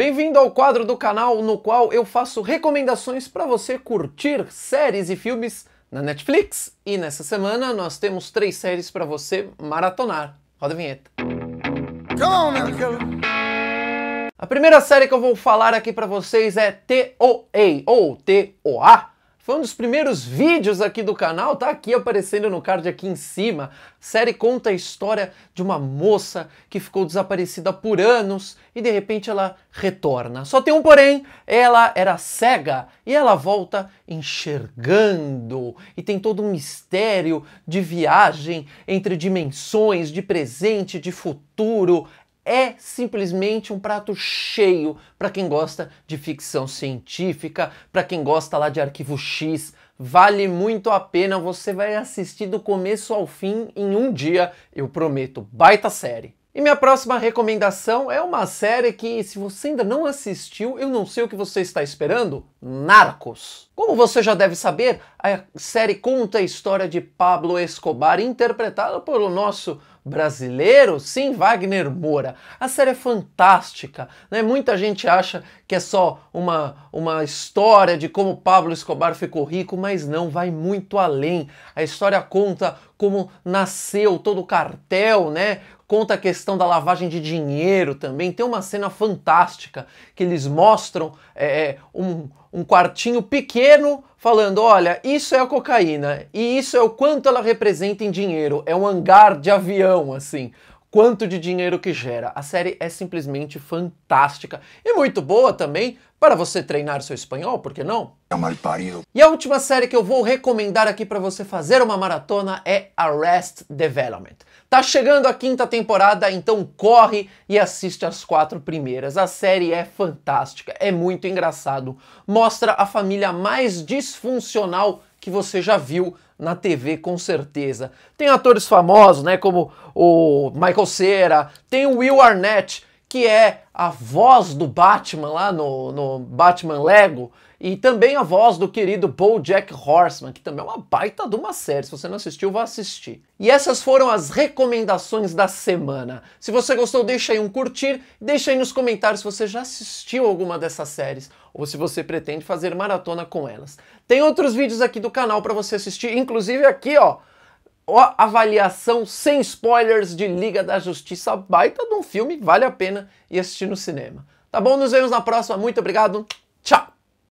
Bem-vindo ao quadro do canal no qual eu faço recomendações para você curtir séries e filmes na Netflix. E nessa semana nós temos três séries para você maratonar. Roda a vinheta. A primeira série que eu vou falar aqui para vocês é TOA ou TOA, foi um dos primeiros vídeos aqui do canal, tá aqui aparecendo no card aqui em cima. A série conta a história de uma moça que ficou desaparecida por anos e de repente ela retorna. Só tem um porém, ela era cega e ela volta enxergando. E tem todo um mistério de viagem entre dimensões, de presente, de futuro é simplesmente um prato cheio para quem gosta de ficção científica, para quem gosta lá de arquivo X. Vale muito a pena, você vai assistir do começo ao fim em um dia, eu prometo. Baita série! E minha próxima recomendação é uma série que, se você ainda não assistiu, eu não sei o que você está esperando: Narcos. Como você já deve saber, a série conta a história de Pablo Escobar, interpretado pelo nosso brasileiro, sim, Wagner Moura. A série é fantástica, né? Muita gente acha que é só uma, uma história de como Pablo Escobar ficou rico, mas não, vai muito além. A história conta como nasceu todo o cartel, né? conta a questão da lavagem de dinheiro também. Tem uma cena fantástica que eles mostram é, é, um, um quartinho pequeno falando: olha, isso é a cocaína e isso é o quanto ela representa em dinheiro. É um hangar de avião, assim quanto de dinheiro que gera. A série é simplesmente fantástica e muito boa também para você treinar seu espanhol, por que não? É mal parido. E a última série que eu vou recomendar aqui para você fazer uma maratona é Arrest Development. Tá chegando a quinta temporada, então corre e assiste as quatro primeiras. A série é fantástica, é muito engraçado, mostra a família mais disfuncional que você já viu na TV com certeza. Tem atores famosos, né, como o Michael Cera, tem o Will Arnett, que é a voz do Batman lá no, no Batman Lego, e também a voz do querido Paul Jack Horseman, que também é uma baita de uma série. Se você não assistiu, vá assistir. E essas foram as recomendações da semana. Se você gostou, deixa aí um curtir, deixa aí nos comentários se você já assistiu alguma dessas séries ou se você pretende fazer maratona com elas. Tem outros vídeos aqui do canal para você assistir, inclusive aqui, ó, ó, avaliação sem spoilers de Liga da Justiça, baita de um filme, vale a pena ir assistir no cinema. Tá bom? Nos vemos na próxima. Muito obrigado.